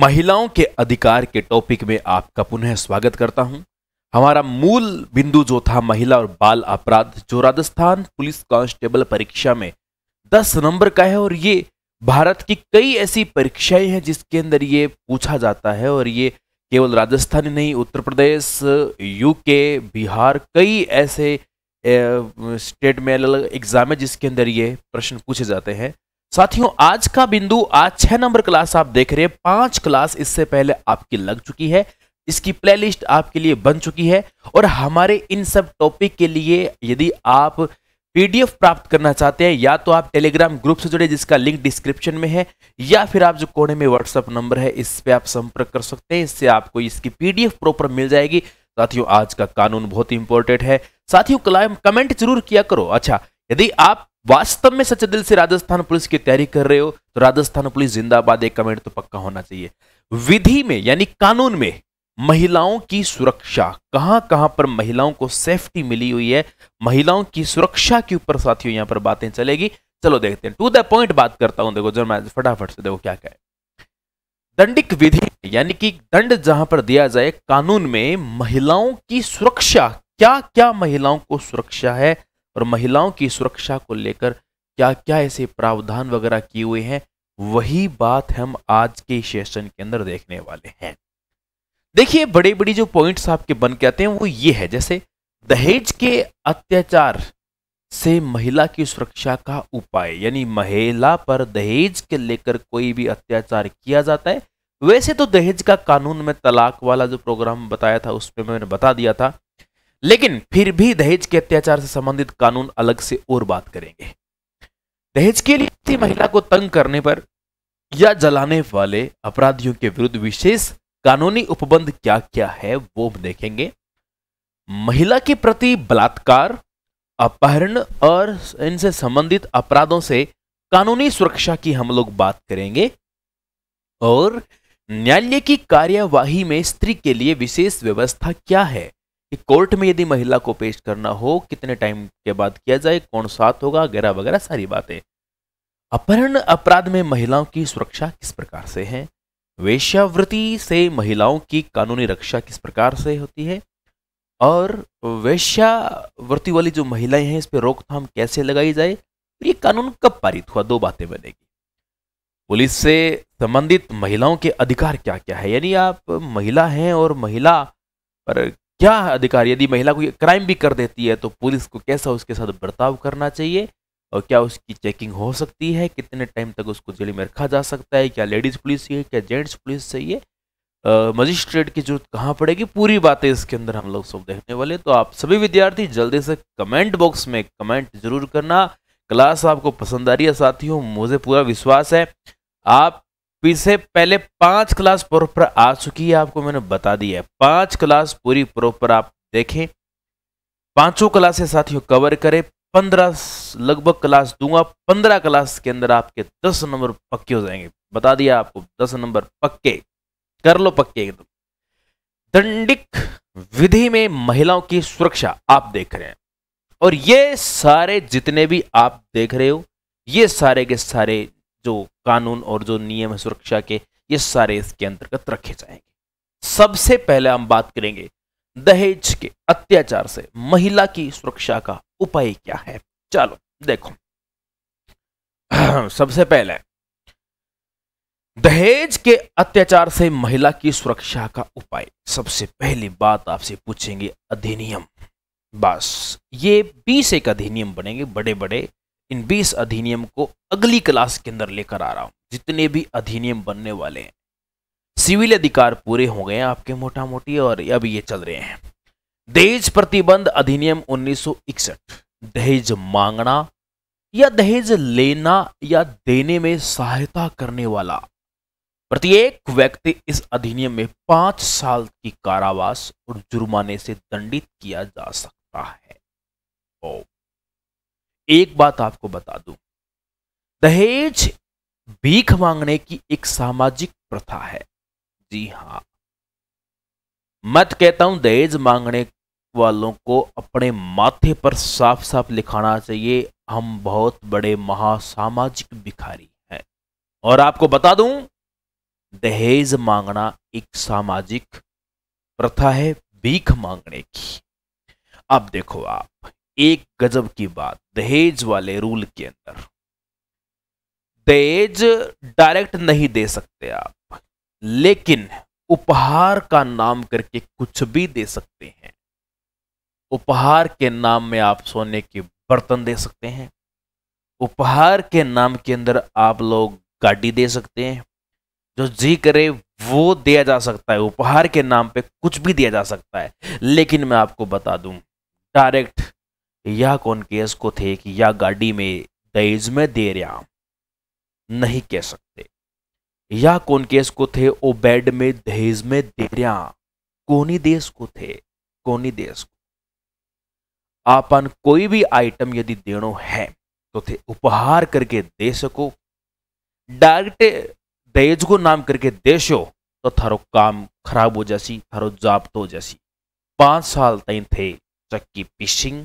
महिलाओं के अधिकार के टॉपिक में आपका पुनः स्वागत करता हूं हमारा मूल बिंदु जो था महिला और बाल अपराध जो राजस्थान पुलिस कांस्टेबल परीक्षा में दस नंबर का है और ये भारत की कई ऐसी परीक्षाएं हैं जिसके अंदर ये पूछा जाता है और ये केवल राजस्थान ही नहीं उत्तर प्रदेश यूके बिहार कई ऐसे स्टेट में अलग अलग एग्जाम है जिसके अंदर ये प्रश्न पूछे जाते हैं साथियों आज का बिंदु आज छह नंबर क्लास आप देख रहे हैं पांच क्लास इससे पहले आपकी लग चुकी है इसकी प्लेलिस्ट आपके लिए बन चुकी है और हमारे इन सब टॉपिक के लिए यदि आप पीडीएफ प्राप्त करना चाहते हैं या तो आप टेलीग्राम ग्रुप से जुड़े जिसका लिंक डिस्क्रिप्शन में है या फिर आप जो कोने में व्हाट्सअप नंबर है इस पर आप संपर्क कर सकते हैं इससे आपको इसकी पीडीएफ प्रॉपर मिल जाएगी साथियों आज का कानून बहुत इंपॉर्टेंट है साथियों कमेंट जरूर किया करो अच्छा यदि आप वास्तव में सच्चे दिल से राजस्थान पुलिस की तैयारी कर रहे हो तो राजस्थान पुलिस जिंदाबाद एक कमेंट तो पक्का होना चाहिए विधि में यानी कानून में महिलाओं की सुरक्षा कहां कहां पर महिलाओं को सेफ्टी मिली हुई है महिलाओं की सुरक्षा के ऊपर साथियों यहां पर बातें चलेगी चलो देखते हैं टू द पॉइंट बात करता हूं देखो जो मैं फटाफट से देखो क्या क्या है दंडिक विधि यानी कि दंड जहां पर दिया जाए कानून में महिलाओं की सुरक्षा क्या क्या महिलाओं को सुरक्षा है और महिलाओं की सुरक्षा को लेकर क्या क्या ऐसे प्रावधान वगैरह किए हुए हैं वही बात हम आज के सेशन के अंदर देखने वाले हैं देखिए बड़े बड़ी जो पॉइंट्स आपके बन के आते हैं वो ये है जैसे दहेज के अत्याचार से महिला की सुरक्षा का उपाय यानी महिला पर दहेज के लेकर कोई भी अत्याचार किया जाता है वैसे तो दहेज का कानून में तलाक वाला जो प्रोग्राम बताया था उसमें मैंने बता दिया था लेकिन फिर भी दहेज के अत्याचार से संबंधित कानून अलग से और बात करेंगे दहेज के लिए किसी महिला को तंग करने पर या जलाने वाले अपराधियों के विरुद्ध विशेष कानूनी उपबंध क्या क्या है वो देखेंगे महिला के प्रति बलात्कार अपहरण और इनसे संबंधित अपराधों से कानूनी सुरक्षा की हम लोग बात करेंगे और न्यायालय की कार्यवाही में स्त्री के लिए विशेष व्यवस्था क्या है कि कोर्ट में यदि महिला को पेश करना हो कितने टाइम के बाद किया जाए कौन साथ होगा वगैरह वगैरह सारी बातें अपहरण अपराध में महिलाओं की सुरक्षा किस प्रकार से है वेश्यावृत्ति से महिलाओं की कानूनी रक्षा किस प्रकार से होती है और वेश्यावृत्ति वाली जो महिलाएं हैं इस पर रोकथाम कैसे लगाई जाए ये कानून कब पारित हुआ दो बातें बनेगी पुलिस से संबंधित महिलाओं के अधिकार क्या क्या है यानी आप महिला हैं और महिला पर क्या अधिकार यदि महिला कोई क्राइम भी कर देती है तो पुलिस को कैसा उसके साथ बर्ताव करना चाहिए और क्या उसकी चेकिंग हो सकती है कितने टाइम तक उसको जेल में रखा जा सकता है क्या लेडीज़ पुलिस चाहिए क्या जेंट्स पुलिस चाहिए मजिस्ट्रेट की जरूरत कहाँ पड़ेगी पूरी बातें इसके अंदर हम लोग सब देखने वाले तो आप सभी विद्यार्थी जल्दी से कमेंट बॉक्स में कमेंट जरूर करना क्लास आपको पसंद आ रही है साथियों मुझे पूरा विश्वास है आप पीछे पहले पांच क्लास प्रॉपर आ चुकी है आपको मैंने बता दिया है पांच क्लास पूरी प्रॉपर आप देखें पांचों क्लासेस साथियों कवर करें पंद्रह लगभग क्लास दूंगा पंद्रह क्लास के अंदर आपके दस नंबर पक्के हो जाएंगे बता दिया आपको दस नंबर पक्के कर लो पक्के एकदम दंडिक विधि में महिलाओं की सुरक्षा आप देख रहे हैं और ये सारे जितने भी आप देख रहे हो ये सारे के सारे जो कानून और जो नियम है सुरक्षा के ये सारे इसके अंतर्गत रखे जाएंगे सबसे पहले हम बात करेंगे दहेज के अत्याचार से महिला की सुरक्षा का उपाय क्या है चलो देखो सबसे पहले दहेज के अत्याचार से महिला की सुरक्षा का उपाय सबसे पहली बात आपसे पूछेंगे अधिनियम बस ये बीस एक अधिनियम बनेंगे बड़े बड़े इन 20 अधिनियम को अगली क्लास के अंदर लेकर आ रहा हूँ जितने भी अधिनियम बनने वाले हैं सिविल अधिकार पूरे हो गए आपके मोटा मोटी और अब ये चल रहे हैं दहेज प्रतिबंध अधिनियम 1961 दहेज मांगना या दहेज लेना या देने में सहायता करने वाला प्रत्येक व्यक्ति इस अधिनियम में पांच साल की कारावास और जुर्माने से दंडित किया जा सकता है ओ। एक बात आपको बता दूं दहेज भीख मांगने की एक सामाजिक प्रथा है जी हां मत तो कहता हूं दहेज मांगने वालों को अपने माथे पर साफ साफ लिखाना चाहिए हम बहुत बड़े महासामाजिक भिखारी हैं और आपको बता दूं दहेज मांगना एक सामाजिक प्रथा है भीख मांगने की अब देखो आप एक गजब की बात दहेज वाले रूल के अंदर दहेज डायरेक्ट नहीं दे सकते आप लेकिन उपहार का नाम करके कुछ भी दे सकते हैं उपहार के नाम में आप सोने के बर्तन दे सकते हैं उपहार के नाम के अंदर आप लोग गाड़ी दे सकते हैं जो जी करे वो दिया जा सकता है उपहार के नाम पे कुछ भी दिया जा सकता है लेकिन मैं आपको बता दूं डायरेक्ट या कौन केस को थे कि या गाड़ी में दहेज में दे रहा नहीं कह सकते या कौन केस को थे ओ बेड में दहेज में दे रहा कोनी देश को थे कोनी देश को आपन कोई भी आइटम यदि देनो है तो थे उपहार करके दे सको डायरेक्ट दहेज को नाम करके देशो तो थारो काम खराब हो जासी थारो जाप्त हो जासी पांच साल तय थे चक्की पिशिंग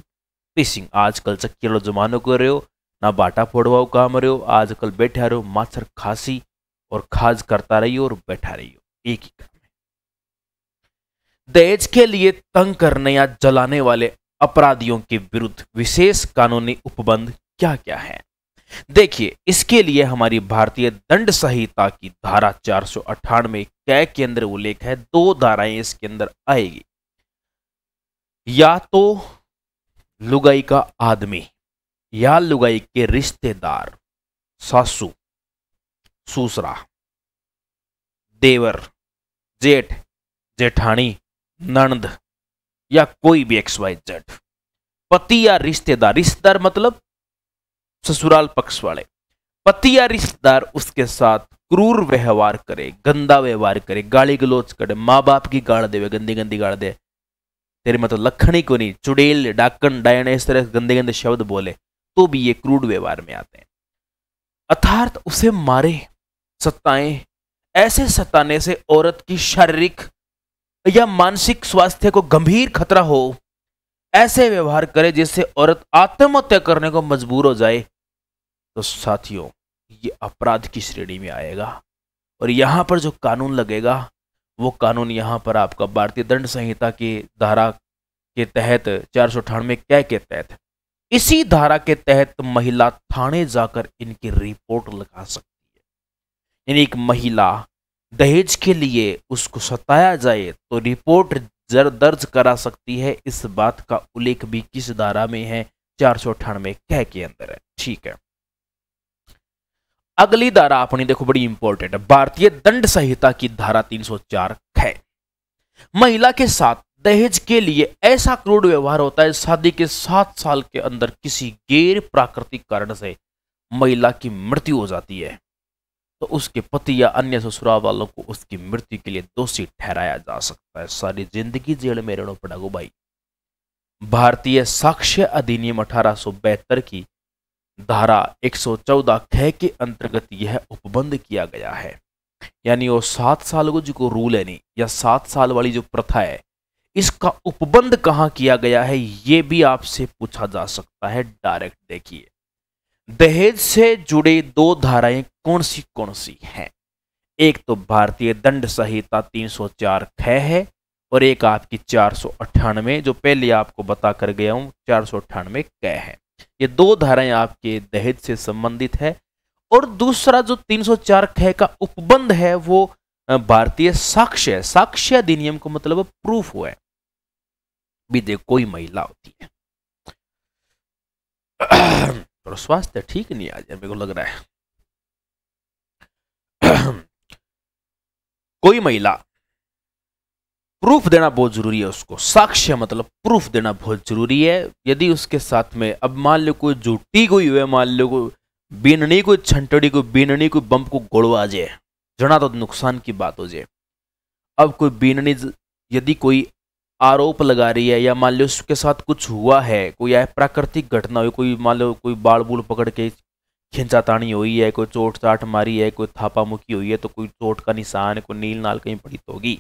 फिशिंग चक्की केलो जमानो हो ना बाटा फोड़वाओ काम हो आजकल बैठा रहो माथर खासी और खाज करता हो और बैठा हो एक ही काम है दहेज के लिए तंग करने या जलाने वाले अपराधियों के विरुद्ध विशेष कानूनी उपबंध क्या क्या है देखिए इसके लिए हमारी भारतीय दंड संहिता की धारा चार सौ अट्ठानवे कै के अंदर उल्लेख है दो धाराएं इसके अंदर आएगी या तो लुगाई का आदमी या लुगाई के रिश्तेदार सासू सूसरा देवर जेठ जेठानी नंद या कोई भी एक्स वाई जेड पति या रिश्तेदार रिश्तेदार मतलब ससुराल पक्ष वाले पति या रिश्तेदार उसके साथ क्रूर व्यवहार करे गंदा व्यवहार करे गाली गलोच करे माँ बाप की गाड़ देवे गंदी गंदी गाड़ दे तेरे मतलब लखनी को नहीं चुड़ैल डाकन डायने इस तरह गंदे गंदे शब्द बोले तो भी ये क्रूड व्यवहार में आते हैं अर्थार्थ उसे मारे सत्ताएं ऐसे सताने से औरत की शारीरिक या मानसिक स्वास्थ्य को गंभीर खतरा हो ऐसे व्यवहार करे जिससे औरत आत्महत्या करने को मजबूर हो जाए तो साथियों ये अपराध की श्रेणी में आएगा और यहाँ पर जो कानून लगेगा वो कानून यहाँ पर आपका भारतीय दंड संहिता की धारा के तहत चार सौ अठानवे कै के तहत इसी धारा के तहत महिला थाने जाकर इनकी रिपोर्ट लगा सकती है यानी एक महिला दहेज के लिए उसको सताया जाए तो रिपोर्ट जर दर्ज करा सकती है इस बात का उल्लेख भी किस धारा में है चार सौ अठानवे कह के अंदर है ठीक है अगली धारा अपनी देखो बड़ी इंपॉर्टेंट है भारतीय दंड संहिता की धारा 304 है महिला के साथ दहेज के लिए ऐसा क्रूर व्यवहार होता है शादी के सात साल के अंदर किसी गैर प्राकृतिक कारण से महिला की मृत्यु हो जाती है तो उसके पति या अन्य ससुराल वालों को उसकी मृत्यु के लिए दोषी ठहराया जा सकता है सारी जिंदगी जेल में रहना पड़ा गो भाई भारतीय साक्ष्य अधिनियम अठारह की धारा 114 ख के अंतर्गत यह उपबंध किया गया है यानी वो सात साल को जो रूल है नहीं या सात साल वाली जो प्रथा है इसका उपबंध कहाँ किया गया है ये भी आपसे पूछा जा सकता है डायरेक्ट देखिए दहेज से जुड़े दो धाराएं कौन सी कौन सी हैं एक तो भारतीय दंड संहिता 304 ख है और एक आपकी चार जो पहले आपको बता कर गया हूं चार सौ क है ये दो धाराएं आपके दहेज से संबंधित है और दूसरा जो 304 खे का उपबंध है वो भारतीय साक्ष्य साक्ष्य अधिनियम को मतलब प्रूफ हुआ है विधे कोई महिला होती है और स्वास्थ्य ठीक नहीं आज मेरे को लग रहा है कोई महिला प्रूफ देना बहुत ज़रूरी है उसको साक्ष्य मतलब प्रूफ देना बहुत ज़रूरी है यदि उसके साथ में अब मान लो कोई झूठी कोई हुए मान लो कोई बीननी कोई छंटड़ी को बीननी कोई बम को गोड़वा जाए जना तो नुकसान की बात हो जाए अब कोई बीननी यदि कोई आरोप लगा रही है या मान लो उसके साथ कुछ हुआ है कोई या प्राकृतिक घटना हुई कोई मान लो कोई बाल बूल पकड़ के खिंचातानी हुई है कोई चोट चाट मारी है कोई थापा मुखी हुई है तो कोई चोट का निशान है कोई नील नाल कहीं पड़ी तो होगी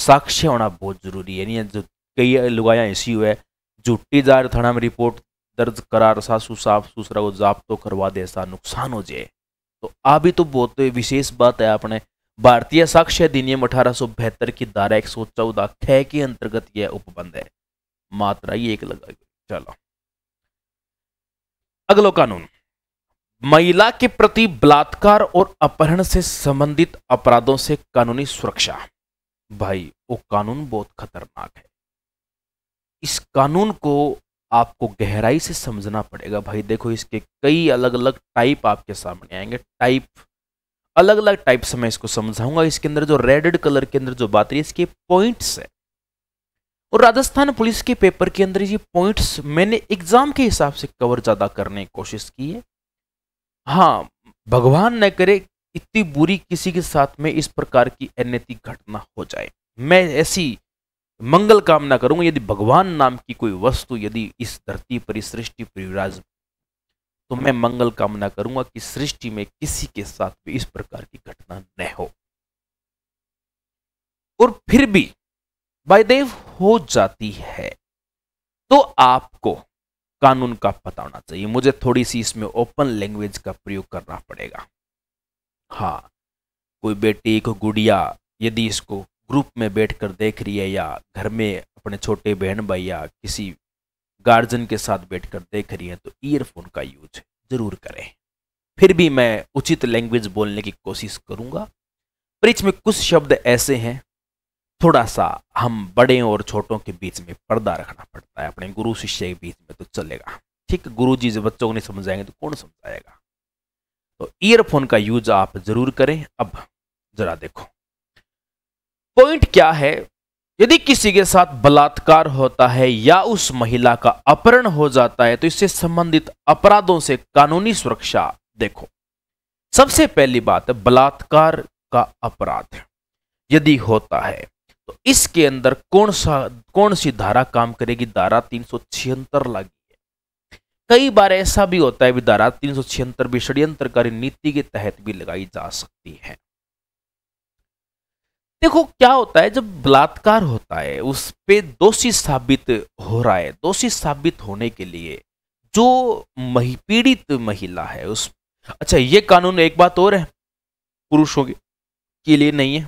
साक्ष्य होना बहुत ज़रूरी है जो कई लुगाया ऐसी हुए है झूठी जार थाना में रिपोर्ट दर्ज करार सासू साफ सुसरा को जाप तो करवा दे ऐसा नुकसान हो जाए तो आ भी तो बहुत विशेष बात है आपने भारतीय साक्ष्य अधिनियम अठारह की धारा एक सौ चौदह ख के अंतर्गत यह उपबंध है मात्रा ये एक लगा चलो अगलो कानून महिला के प्रति बलात्कार और अपहरण से संबंधित अपराधों से कानूनी सुरक्षा भाई वो कानून बहुत खतरनाक है इस कानून को आपको गहराई से समझना पड़ेगा भाई देखो इसके कई अलग अलग टाइप आपके सामने आएंगे टाइप अलग अलग टाइप से मैं इसको समझाऊंगा इसके अंदर जो रेडेड कलर के अंदर जो बात रही है इसके पॉइंट्स है और राजस्थान पुलिस के पेपर के अंदर ये पॉइंट्स मैंने एग्जाम के हिसाब से कवर ज्यादा करने की कोशिश की है हाँ भगवान न करे इतनी बुरी किसी के साथ में इस प्रकार की अनैतिक घटना हो जाए मैं ऐसी मंगल कामना करूंगा यदि भगवान नाम की कोई वस्तु यदि इस धरती पर इस सृष्टि पर विराज तो मैं मंगल कामना करूंगा कि सृष्टि में किसी के साथ भी इस प्रकार की घटना न हो और फिर भी वायदेव हो जाती है तो आपको कानून का पता होना चाहिए मुझे थोड़ी सी इसमें ओपन लैंग्वेज का प्रयोग करना पड़ेगा हाँ कोई बेटी को गुड़िया यदि इसको ग्रुप में बैठकर देख रही है या घर में अपने छोटे बहन भाई या किसी गार्जियन के साथ बैठकर देख रही है तो ईयरफोन का यूज ज़रूर करें फिर भी मैं उचित लैंग्वेज बोलने की कोशिश करूँगा पर में कुछ शब्द ऐसे हैं थोड़ा सा हम बड़े और छोटों के बीच में पर्दा रखना पड़ता है अपने गुरु शिष्य के बीच में तो चलेगा ठीक गुरु जी जब बच्चों को नहीं समझाएंगे तो कौन समझाएगा तो ईयरफोन का यूज आप जरूर करें अब जरा देखो पॉइंट क्या है यदि किसी के साथ बलात्कार होता है या उस महिला का अपहरण हो जाता है तो इससे संबंधित अपराधों से कानूनी सुरक्षा देखो सबसे पहली बात है बलात्कार का अपराध यदि होता है तो इसके अंदर कौन सा कौन सी धारा काम करेगी धारा तीन सौ छिहत्तर लगी कई बार ऐसा भी होता है विधारा तीन सौ छिहत्तर भी षड्यंत्रकारी नीति के तहत भी लगाई जा सकती है देखो क्या होता है जब बलात्कार होता है उस पे दोषी साबित हो रहा है दोषी साबित होने के लिए जो मही पीड़ित महिला है उस अच्छा ये कानून एक बात और है पुरुषों के लिए नहीं है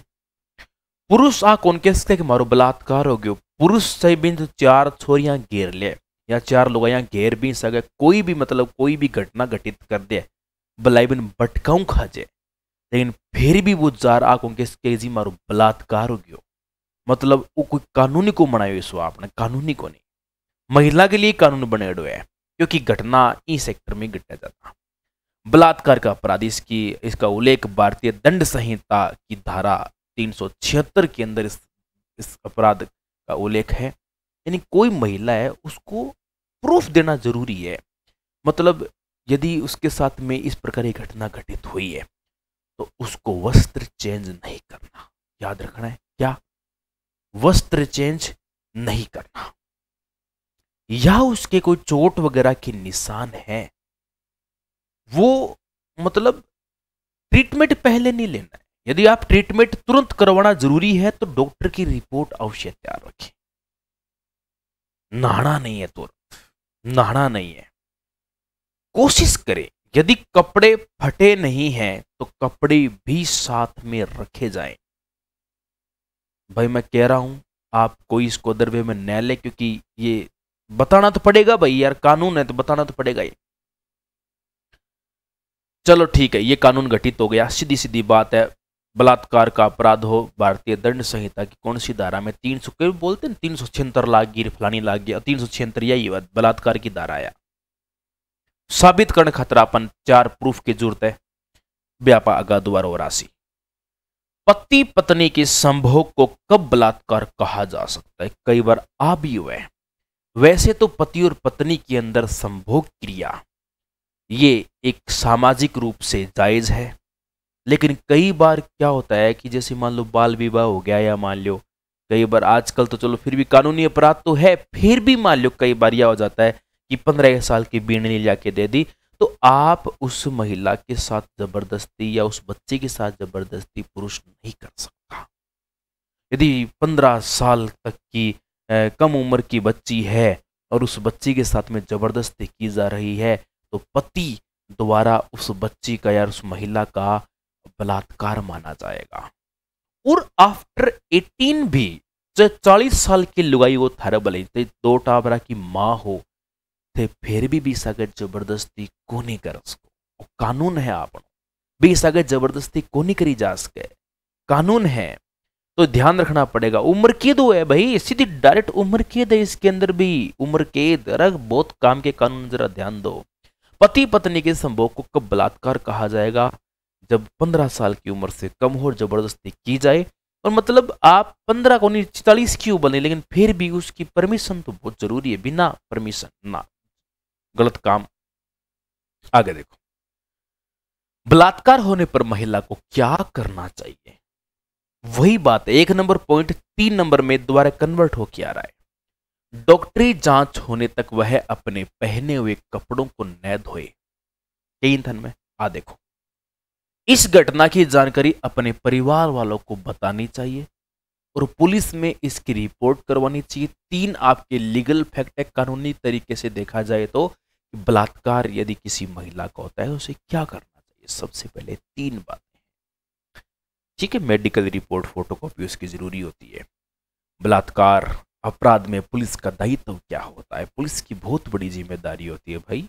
पुरुष आ कौन कह सकते कि मारो बलात्कार हो गयो पुरुष से बिंद तो चार छोरियां घेर ले या चार लोग या घेर भी सके कोई भी मतलब कोई भी घटना घटित कर दे भलाई बिन भटकाऊ खा जाए लेकिन फिर भी वो जार आंखों के स्केजी मारो बलात्कार हो गयो मतलब वो कोई कानूनी को मनायो इस आपने कानूनी को नहीं महिला के लिए कानून बने है क्योंकि घटना ई सेक्टर में घटा जाता बलात्कार का अपराध इसकी इसका उल्लेख भारतीय दंड संहिता की धारा तीन के अंदर इस, इस अपराध का उल्लेख है यानी कोई महिला है उसको प्रूफ देना जरूरी है मतलब यदि उसके साथ में इस प्रकार की घटना घटित हुई है तो उसको वस्त्र चेंज नहीं करना याद रखना है क्या वस्त्र चेंज नहीं करना या उसके कोई चोट वगैरह के निशान है वो मतलब ट्रीटमेंट पहले नहीं लेना है यदि आप ट्रीटमेंट तुरंत करवाना जरूरी है तो डॉक्टर की रिपोर्ट अवश्य तैयार रखें नहाना नहीं है तो नहाना नहीं है कोशिश करें यदि कपड़े फटे नहीं हैं तो कपड़े भी साथ में रखे जाएं भाई मैं कह रहा हूं आप कोई इसको दरवे में न ले क्योंकि ये बताना तो पड़ेगा भाई यार कानून है तो बताना तो पड़ेगा ये चलो ठीक है ये कानून घटित हो गया सीधी सीधी बात है बलात्कार का अपराध हो भारतीय दंड संहिता की कौन सी धारा में तीन सौ कई बोलते हैं तीन सौ छिहत्तर लाख गिर फलानी लाख गिर तीन सौ छिहत्तर यही बलात्कार की धारा आया साबित करने खतरा अपन चार प्रूफ की जरूरत है व्यापा आगा द्वार और राशि पति पत्नी के संभोग को कब बलात्कार कहा जा सकता है कई बार आ भी हुए वैसे तो पति और पत्नी के अंदर संभोग क्रिया ये एक सामाजिक रूप से जायज है लेकिन कई बार क्या होता है कि जैसे मान लो बाल विवाह हो गया या मान लो कई बार आजकल तो चलो फिर भी कानूनी अपराध तो है फिर भी मान लो कई बार यह हो जाता है कि पंद्रह साल की बीड़नी ने के दे दी तो आप उस महिला के साथ जबरदस्ती या उस बच्चे के साथ जबरदस्ती पुरुष नहीं कर सकता यदि पंद्रह साल तक की ए, कम उम्र की बच्ची है और उस बच्ची के साथ में जबरदस्ती की जा रही है तो पति द्वारा उस बच्ची का या उस महिला का बलात्कार माना जाएगा और आफ्टर 18 भी जो चालीस साल की लुगाई वो थारे थे दो टाबरा की माँ हो थे फिर भी बीस अगर जबरदस्ती को नहीं कर सको कानून है आप बीस अगर जबरदस्ती को नहीं करी जा सके कानून है तो ध्यान रखना पड़ेगा उम्र कैद हुआ तो है भाई सीधी डायरेक्ट उम्र कैद है इसके अंदर भी उम्र कैद अरे बहुत काम के कानून जरा ध्यान दो पति पत्नी के संभोग को कब बलात्कार कहा जाएगा जब पंद्रह साल की उम्र से कम हो जबरदस्ती की जाए और मतलब आप पंद्रह को नहीं चालीस क्यों बने लेकिन फिर भी उसकी परमिशन तो बहुत जरूरी है बिना परमिशन ना गलत काम आगे देखो बलात्कार होने पर महिला को क्या करना चाहिए वही बात है एक नंबर पॉइंट तीन नंबर में दोबारा कन्वर्ट होकर आ रहा है डॉक्टरी जांच होने तक वह अपने पहने हुए कपड़ों को न धोए कई इंधन में आ देखो इस घटना की जानकारी अपने परिवार वालों को बतानी चाहिए और पुलिस में इसकी रिपोर्ट करवानी चाहिए तीन आपके लीगल फैक्ट है कानूनी तरीके से देखा जाए तो बलात्कार यदि किसी महिला का होता है तो उसे क्या करना चाहिए सबसे पहले तीन बातें ठीक है मेडिकल रिपोर्ट फोटोकॉपी उसकी जरूरी होती है बलात्कार अपराध में पुलिस का दायित्व तो क्या होता है पुलिस की बहुत बड़ी जिम्मेदारी होती है भाई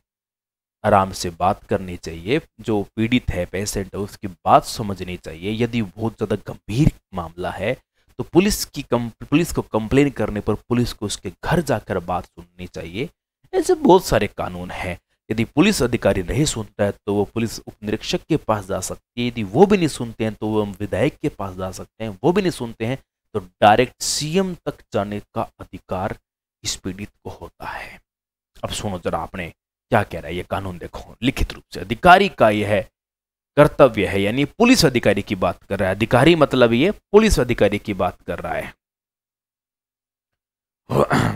आराम से बात करनी चाहिए जो पीड़ित है पेशेंट है उसकी बात समझनी चाहिए यदि बहुत ज़्यादा गंभीर मामला है तो पुलिस की कम पुलिस को कंप्लेन करने पर पुलिस को उसके घर जाकर बात सुननी चाहिए ऐसे बहुत सारे कानून हैं यदि पुलिस अधिकारी नहीं सुनता है तो वो पुलिस उप निरीक्षक के पास जा सकती है यदि वो भी नहीं सुनते हैं तो वो विधायक के पास जा सकते हैं वो भी नहीं सुनते हैं तो डायरेक्ट सीएम तक जाने का अधिकार इस पीड़ित को होता है अब सुनो जरा आपने क्या कह रहा है ये कानून देखो लिखित रूप से अधिकारी का यह है कर्तव्य है यानी पुलिस अधिकारी की बात कर रहा है अधिकारी मतलब ये पुलिस अधिकारी की बात कर रहा है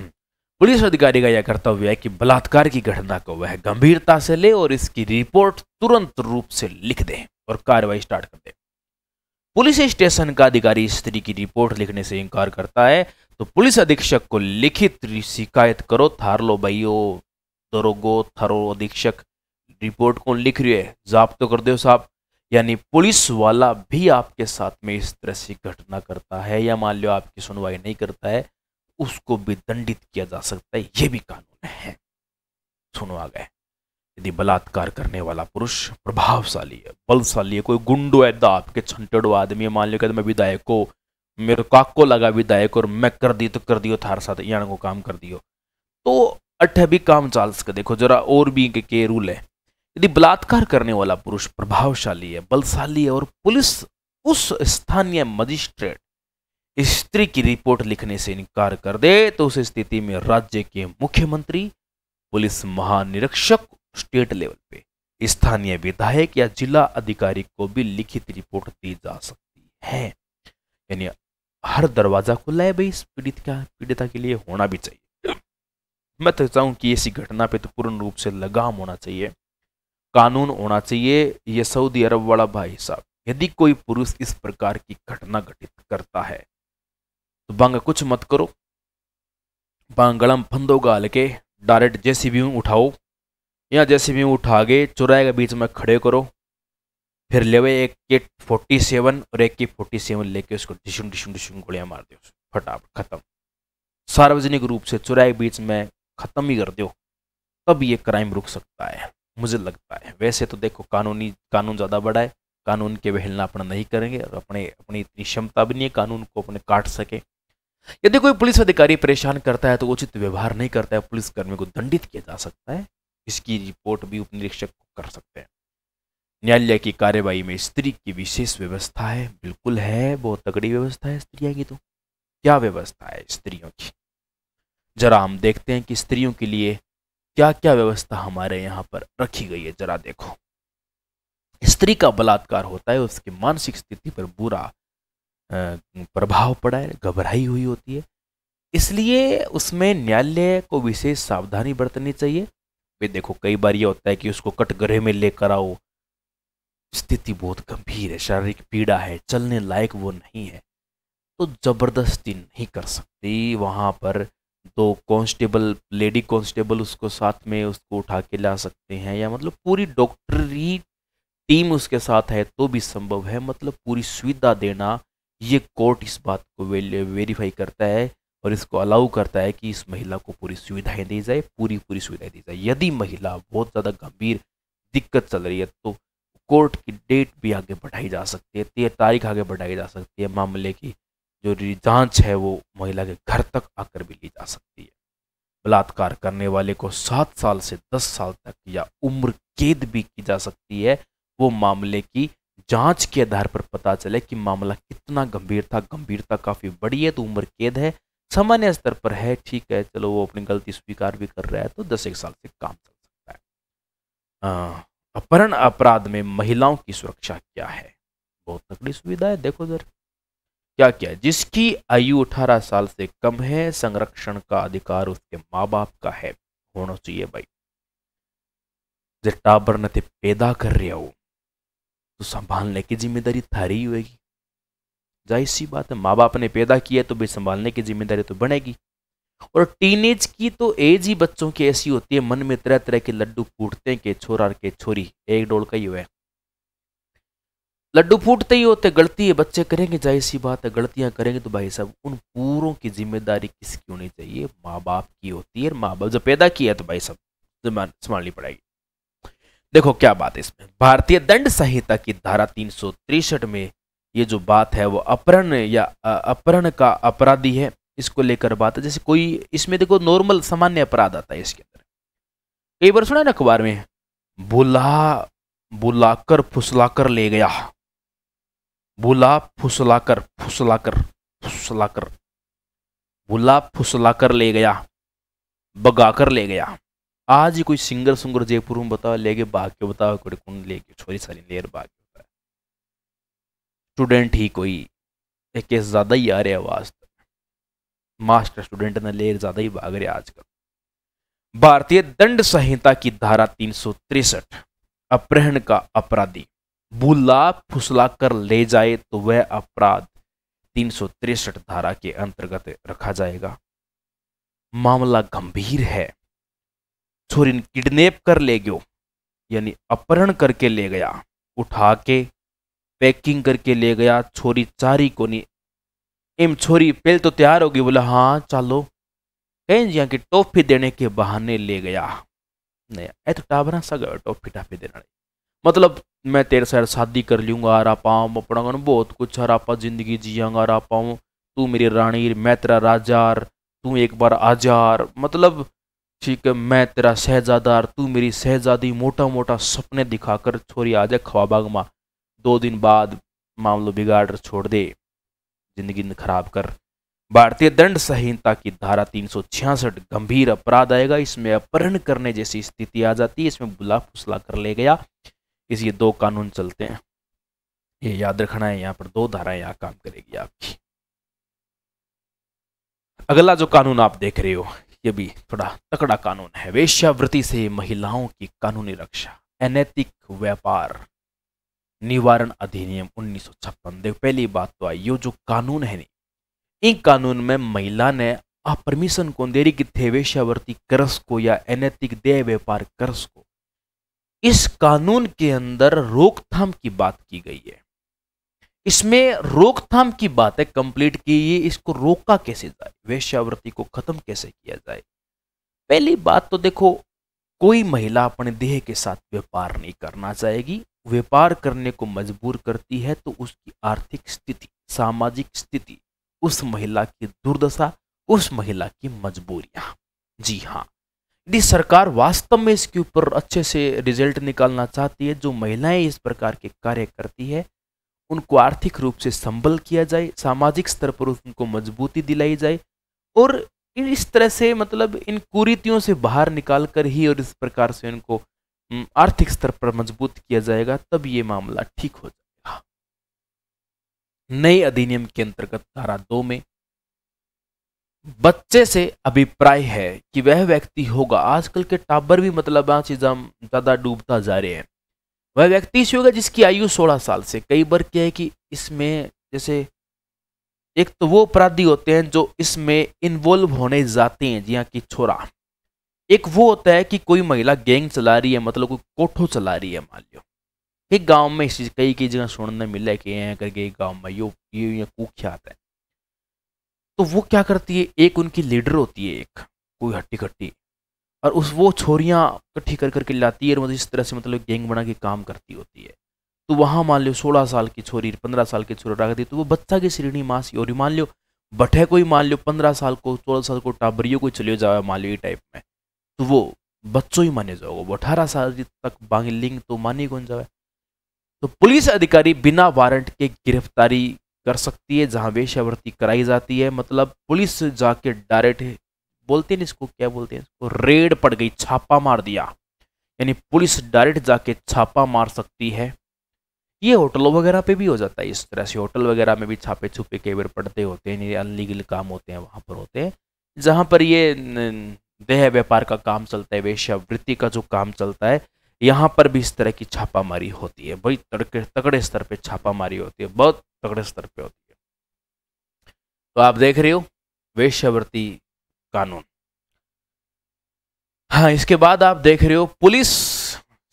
पुलिस अधिकारी का यह कर्तव्य है कि बलात्कार की घटना को वह गंभीरता से ले और इसकी रिपोर्ट तुरंत रूप से लिख दे और कार्रवाई स्टार्ट कर दे पुलिस स्टेशन का अधिकारी स्त्री की रिपोर्ट लिखने से इनकार करता है तो पुलिस अधीक्षक को लिखित शिकायत करो लो भाइयों दरोगो थरो अधीक्षक रिपोर्ट कौन लिख रही है जाप तो कर दो साहब यानी पुलिस वाला भी आपके साथ में इस तरह से घटना करता है या मान लो आपकी सुनवाई नहीं करता है उसको भी दंडित किया जा सकता है ये भी कानून है सुनो आ गए यदि बलात्कार करने वाला पुरुष प्रभावशाली है बलशाली है कोई गुंडो है आपके छंटड़ो आदमी है मान लो कहते मैं विधायक को मेरे काको लगा विधायक और मैं कर दी तो कर दियो थार साथ यहाँ को काम कर दियो तो भी काम चार्ल्स का देखो जरा और भी के, के रूल है यदि बलात्कार करने वाला पुरुष प्रभावशाली है बलशाली है और पुलिस उस स्थानीय मजिस्ट्रेट स्त्री की रिपोर्ट लिखने से इनकार कर दे तो उस स्थिति में राज्य के मुख्यमंत्री पुलिस महानिरीक्षक स्टेट लेवल पे स्थानीय विधायक या जिला अधिकारी को भी लिखित रिपोर्ट दी जा सकती है यानी हर दरवाजा खुला है भाई इस पीड़ित का पीड़िता के लिए होना भी चाहिए मैं तो चाहूँ कि ऐसी घटना पे तो पूर्ण रूप से लगाम होना चाहिए कानून होना चाहिए ये सऊदी अरब वाला भाई साहब यदि कोई पुरुष इस प्रकार की घटना घटित करता है तो बंग कुछ मत करो बांगड़म फंदो गाल के डायरेक्ट जैसी भी उठाओ या जैसी भी उठा गए चुराए के बीच में खड़े करो फिर लेवे एक के फोर्टी सेवन और एक के फोर्टी सेवन लेके उसको डिशुन डिशुन डिशुन गोलियां मार दो फटाफट खत्म सार्वजनिक रूप से चुराए के बीच में ख़त्म ही कर दो तब ये क्राइम रुक सकता है मुझे लगता है वैसे तो देखो कानूनी कानून ज़्यादा बड़ा है कानून के बहलना अपना नहीं करेंगे और अपने अपनी इतनी क्षमता भी नहीं है कानून को अपने काट सके यदि कोई पुलिस अधिकारी परेशान करता है तो उचित व्यवहार नहीं करता है पुलिसकर्मी को दंडित किया जा सकता है इसकी रिपोर्ट भी उपनिरीक्षक को कर सकते हैं न्यायालय की कार्यवाही में स्त्री की विशेष व्यवस्था है बिल्कुल है बहुत तगड़ी व्यवस्था है स्त्रियों की तो क्या व्यवस्था है स्त्रियों की जरा हम देखते हैं कि स्त्रियों के लिए क्या क्या व्यवस्था हमारे यहाँ पर रखी गई है जरा देखो स्त्री का बलात्कार होता है उसकी मानसिक स्थिति पर बुरा प्रभाव पड़ा है घबराई हुई होती है इसलिए उसमें न्यायालय को विशेष सावधानी बरतनी चाहिए वे देखो कई बार ये होता है कि उसको कटगरे में लेकर आओ स्थिति बहुत गंभीर है शारीरिक पीड़ा है चलने लायक वो नहीं है तो जबरदस्ती नहीं कर सकती वहाँ पर दो कांस्टेबल लेडी कांस्टेबल उसको साथ में उसको उठा के ला सकते हैं या मतलब पूरी डॉक्टरी टीम उसके साथ है तो भी संभव है मतलब पूरी सुविधा देना ये कोर्ट इस बात को वेरीफाई करता है और इसको अलाउ करता है कि इस महिला को पूरी सुविधाएं दी जाए पूरी पूरी सुविधाएं दी जाए यदि महिला बहुत ज़्यादा गंभीर दिक्कत चल रही है तो कोर्ट की डेट भी आगे बढ़ाई जा सकती है तेरह तो तारीख आगे बढ़ाई जा सकती है मामले की जो जांच है वो महिला के घर तक आकर भी ली जा सकती है बलात्कार करने वाले को सात साल से दस साल तक या उम्र कैद भी की जा सकती है वो मामले की जांच के आधार पर पता चले कि मामला कितना गंभीर था गंभीरता काफ़ी बड़ी है तो उम्र कैद है सामान्य स्तर पर है ठीक है चलो वो अपनी गलती स्वीकार भी कर रहा है तो दस एक साल से काम चल सकता है अपहरण अपराध में महिलाओं की सुरक्षा क्या है बहुत तकड़ी सुविधा है देखो जरा क्या किया जिसकी आयु 18 साल से कम है संरक्षण का अधिकार उसके माँ बाप का है होना चाहिए भाई जे टाबर ने पैदा कर रहा हो तो संभालने की जिम्मेदारी थारी होगी जाहिर सी बात है माँ बाप ने पैदा किया तो भाई संभालने की जिम्मेदारी तो बनेगी और टीनेज की तो एज ही बच्चों की ऐसी होती है मन में तरह तरह के लड्डू कूटते हैं के छोरा के छोरी एक डोल का ही हुआ है लड्डू फूटते ही होते गलती है बच्चे करेंगे जाहिर सी बात है गलतियां करेंगे तो भाई साहब उन पूरों की जिम्मेदारी किसकी होनी चाहिए माँ बाप की होती है माँ बाप जब पैदा किया तो भाई साहब संभालनी पड़ेगी देखो क्या बात है इसमें भारतीय दंड संहिता की धारा तीन में ये जो बात है वो अपहरण या अपहरण का अपराधी है इसको लेकर बात है जैसे कोई इसमें देखो नॉर्मल सामान्य अपराध आता है इसके अंदर कई बार सुना ना अखबार में बुला बुलाकर फुसलाकर ले गया बुला फुसलाकर फुसलाकर फुसलाकर बुला फुसलाकर ले गया बगाकर ले गया आज ही कोई सिंगर सुंगर जयपुर में बताओ ले गए बाग के बताओ कोई कौन ले गए छोरी सारी लेर बाग स्टूडेंट ही कोई एक ज़्यादा ही आ रही आवाज़ मास्टर स्टूडेंट ने लेर ज़्यादा ही भाग रहे आजकल भारतीय दंड संहिता की धारा तीन अपहरण का अपराधी बुला फुसला कर ले जाए तो वह अपराध तीन धारा के अंतर्गत रखा जाएगा मामला गंभीर है छोरी किडनेप किडनैप कर ले गयो यानी अपहरण करके ले गया उठा के पैकिंग करके ले गया छोरी चारी को नहीं एम छोरी पहले तो तैयार होगी बोला हाँ चलो कहीं जिया की टॉफी देने के बहाने ले गया नहीं ए तो टाबरा सा गया टॉफी टाफी देना मतलब मैं तेरे सर शादी कर लूँगा रा पाऊँ अपना बहुत कुछ आप जिंदगी जियांगा रा पाऊँ तू मेरी रानी मैं तेरा राजार तू एक बार आजार मतलब ठीक है मैं तेरा शहजादार तू मेरी शहजादी मोटा मोटा सपने दिखाकर छोरी आ जाए खवाबाग माँ दो दिन बाद मामलो बिगाड़ छोड़ दे जिंदगी खराब कर भारतीय दंड संहिता की धारा तीन गंभीर अपराध आएगा इसमें अपहरण करने जैसी स्थिति आ जाती है इसमें बुला फुसला कर ले गया इस ये दो कानून चलते हैं ये याद रखना है यहाँ पर दो धाराएं यहाँ काम करेगी आपकी अगला जो कानून आप देख रहे हो ये भी थोड़ा तकड़ा कानून है वेश्यावृत्ति से महिलाओं की कानूनी रक्षा अनैतिक व्यापार निवारण अधिनियम उन्नीस देखो पहली बात तो आई ये जो कानून है नहीं इन कानून में महिला ने आप परमिशन को देरी कि थे वेश्यावृत्ति कर्ज को या अनैतिक देय व्यापार कर्ज को इस कानून के अंदर रोकथाम की बात की गई है इसमें रोकथाम की बात है कंप्लीट की इसको रोका कैसे जाए वेश्यावृत्ति को खत्म कैसे किया जाए पहली बात तो देखो कोई महिला अपने देह के साथ व्यापार नहीं करना चाहेगी व्यापार करने को मजबूर करती है तो उसकी आर्थिक स्थिति सामाजिक स्थिति उस महिला की दुर्दशा उस महिला की मजबूरियां जी हाँ यदि सरकार वास्तव में इसके ऊपर अच्छे से रिजल्ट निकालना चाहती है जो महिलाएं इस प्रकार के कार्य करती है उनको आर्थिक रूप से संबल किया जाए सामाजिक स्तर पर उनको मजबूती दिलाई जाए और इस तरह से मतलब इन कुरीतियों से बाहर निकाल कर ही और इस प्रकार से उनको आर्थिक स्तर पर मजबूत किया जाएगा तब ये मामला ठीक हो जाएगा नए अधिनियम के अंतर्गत धारा दो में बच्चे से अभिप्राय है कि वह व्यक्ति होगा आजकल के टाबर भी मतलब ज़्यादा डूबता जा रहे हैं वह व्यक्ति से होगा जिसकी आयु 16 साल से कई बार क्या है कि इसमें जैसे एक तो वो अपराधी होते हैं जो इसमें इन्वॉल्व होने जाते हैं जी कि छोरा एक वो होता है कि कोई महिला गैंग चला रही है मतलब कोई कोठो चला रही है मान लो एक गांव में इस चीज़ कई कई जगह सुनने मिले कि यहाँ करके गांव में यो ये कुख्यात है तो वो क्या करती है एक उनकी लीडर होती है एक कोई हट्टी कट्टी और उस वो छोरियाँ इकट्ठी कर करके लाती है और मतलब इस तरह से मतलब गैंग बना के काम करती होती है तो वहाँ मान लो सोलह साल की छोरी पंद्रह साल की छोरी रख दी तो वो बच्चा की श्रेणी माँ से और मान लो बठे कोई मान लो पंद्रह साल को सोलह साल को टाबरियो को चले जाओ मान लो ये टाइप में तो वो बच्चों ही माने जाओगे वो अठारह साल तक बांगे लिंग तो माने कौन जाए तो पुलिस अधिकारी बिना वारंट के गिरफ्तारी कर सकती है जहाँ वेश्यावृत्ति कराई जाती है मतलब पुलिस जाके डायरेक्ट बोलते हैं इसको क्या बोलते हैं इसको रेड पड़ गई छापा मार दिया यानी पुलिस डायरेक्ट जाके छापा मार सकती है ये होटलों वगैरह पे भी हो जाता है इस तरह से होटल वगैरह में भी छापे छुपे कई बार पड़ते होते हैं अनलीगल काम होते हैं वहाँ पर होते हैं जहाँ पर ये देह व्यापार का काम चलता है वेश्यावृत्ति का जो काम चलता है यहाँ पर भी इस तरह की छापामारी होती है बड़ी तड़के तकड़े स्तर पर छापामारी होती है बहुत तगड़े स्तर पे होती है तो आप देख रहे हो वेश्यावृत्ति कानून हाँ इसके बाद आप देख रहे हो पुलिस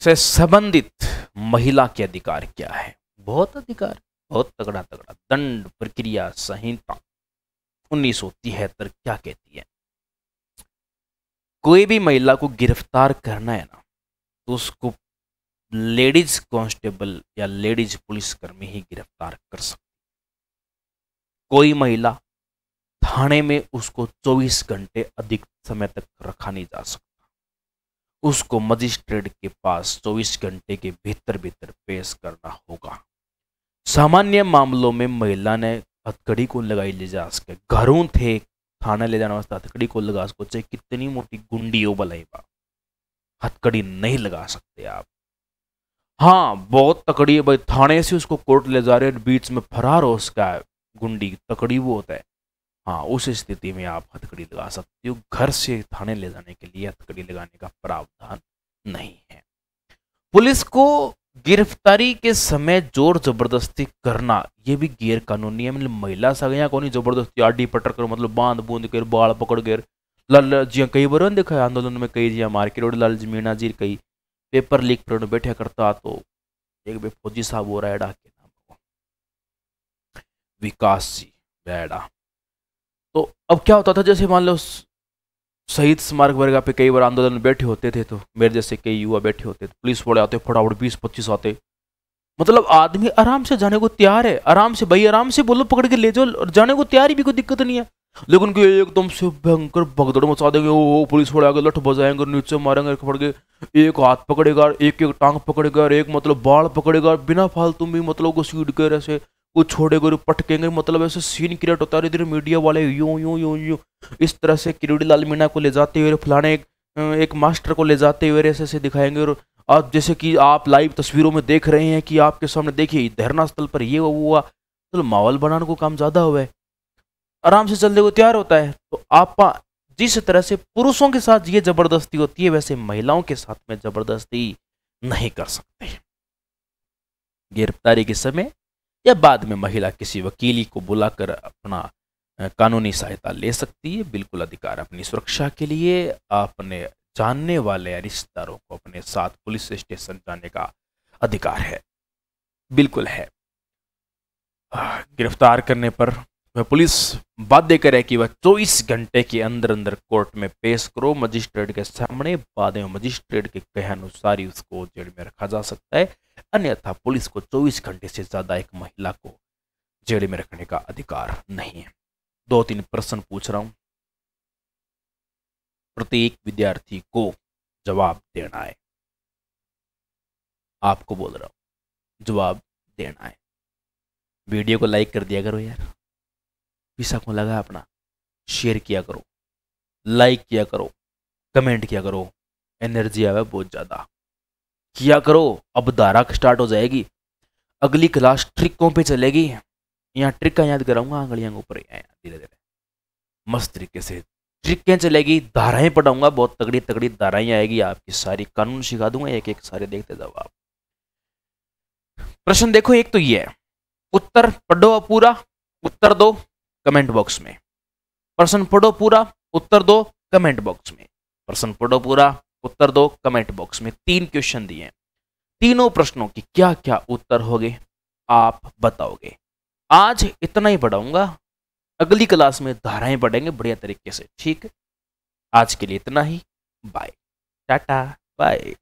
से संबंधित महिला के अधिकार क्या है बहुत अधिकार बहुत तगड़ा तगड़ा दंड प्रक्रिया संहिता उन्नीस सौ तिहत्तर क्या कहती है कोई भी महिला को गिरफ्तार करना है ना तो उसको लेडीज कांस्टेबल या लेडीज पुलिसकर्मी ही गिरफ्तार कर सकती कोई महिला थाने में उसको 24 घंटे अधिक समय तक रखा नहीं जा सकता उसको मजिस्ट्रेट के पास 24 घंटे के भीतर भीतर पेश करना होगा सामान्य मामलों में महिला ने हथकड़ी को लगाई ले जा सके घरों थे थाने ले जाने वास्ते हथकड़ी को लगा सको चाहे कितनी मोटी गुंडी हो बलाई हथकड़ी नहीं लगा सकते आप हाँ बहुत तकड़ी है भाई थाने से उसको कोर्ट ले जा रहे हैं बीच में फरार हो उसका गुंडी तकड़ी वो होता है हाँ उस स्थिति में आप हथकड़ी लगा सकते हो घर से थाने ले जाने के लिए हथकड़ी लगाने का प्रावधान नहीं है पुलिस को गिरफ्तारी के समय जोर जबरदस्ती करना ये भी गैर कानूनी है मतलब महिला सगियाँ कौन जबरदस्ती आडी पटर कर मतलब बांध बूंद कर बाल पकड़ कर लाल जिया कई बार देखा है आंदोलन में कई जिया मार्केट रोड लाल जी मीणा जी कई पेपर लीक पर बैठा करता तो एक बे फौजी साहब हो रैडा के नाम को विकास जी रैडा तो अब क्या होता था जैसे मान लो शहीद स्मारक वर्ग पे कई बार आंदोलन बैठे होते थे तो मेरे जैसे कई युवा बैठे होते थे पुलिस वाले आते फटाफट बीस पच्चीस आते मतलब आदमी आराम से जाने को तैयार है आराम से भाई आराम से बोलो पकड़ के ले जाओ और जाने को तैयार ही भी कोई दिक्कत नहीं है लेकिन कि एकदम से भयंकर भगदड़ मचा देंगे वो पुलिस वाले आगे लठ बजाएंगे नीचे मारेंगे पकड़ के एक हाथ पकड़ेगा एक एक टांग पकड़ेगा एक मतलब बाढ़ पकड़ेगा बिना फालतू में मतलब को सीट कर ऐसे वो छोड़ेगा पटकेंगे मतलब ऐसे सीन क्रिएट होता है इधर मीडिया वाले यूं यूं यूं यूं इस तरह से किरोड़ी लाल मीणा को ले जाते हुए फलाने एक, एक मास्टर को ले जाते हुए ऐसे ऐसे दिखाएंगे और अब जैसे कि आप लाइव तस्वीरों में देख रहे हैं कि आपके सामने देखिए धरना स्थल पर ये हुआ तो माहौल बनाने को काम ज़्यादा हुआ है आराम से चलने को तैयार होता है तो आप जिस तरह से पुरुषों के साथ ये जबरदस्ती होती है वैसे महिलाओं के साथ में जबरदस्ती नहीं कर सकते गिरफ्तारी के समय या बाद में महिला किसी वकीली को बुलाकर अपना कानूनी सहायता ले सकती है बिल्कुल अधिकार अपनी सुरक्षा के लिए अपने जानने वाले रिश्तेदारों को अपने साथ पुलिस स्टेशन जाने का अधिकार है बिल्कुल है गिरफ्तार करने पर वह पुलिस बाध्य करे कि वह चौबीस घंटे के अंदर अंदर कोर्ट में पेश करो मजिस्ट्रेट के सामने बाद मजिस्ट्रेट के अनुसार ही उसको जेल में रखा जा सकता है अन्यथा पुलिस को चौबीस घंटे से ज़्यादा एक महिला को जेल में रखने का अधिकार नहीं है दो तीन प्रश्न पूछ रहा हूँ प्रत्येक विद्यार्थी को जवाब देना है आपको बोल रहा हूँ जवाब देना है वीडियो को लाइक कर दिया करो यार पिसा को लगा अपना शेयर किया करो लाइक किया करो कमेंट किया करो एनर्जी आवे बहुत ज़्यादा किया करो अब धारा स्टार्ट हो जाएगी अगली क्लास ट्रिकों पे चलेगी यहाँ ट्रिक का याद कराऊंगा आंगलियाँ ऊपर धीरे धीरे मस्त तरीके से ट्रिकें चलेगी धाराएं पढ़ाऊंगा बहुत तगड़ी तगड़ी धाराएं आएगी आपकी सारी कानून सिखा दूंगा एक एक सारे देखते जाओ आप प्रश्न देखो एक तो ये है उत्तर पढ़ो पूरा उत्तर दो कमेंट बॉक्स में प्रश्न पढ़ो पूरा उत्तर दो कमेंट बॉक्स में प्रश्न पढ़ो पूरा उत्तर दो कमेंट बॉक्स में तीन क्वेश्चन दिए तीनों प्रश्नों की क्या क्या उत्तर होगे आप बताओगे आज इतना ही पढ़ाऊंगा अगली क्लास में धाराएं पढ़ेंगे बढ़िया तरीके से ठीक आज के लिए इतना ही बाय टाटा बाय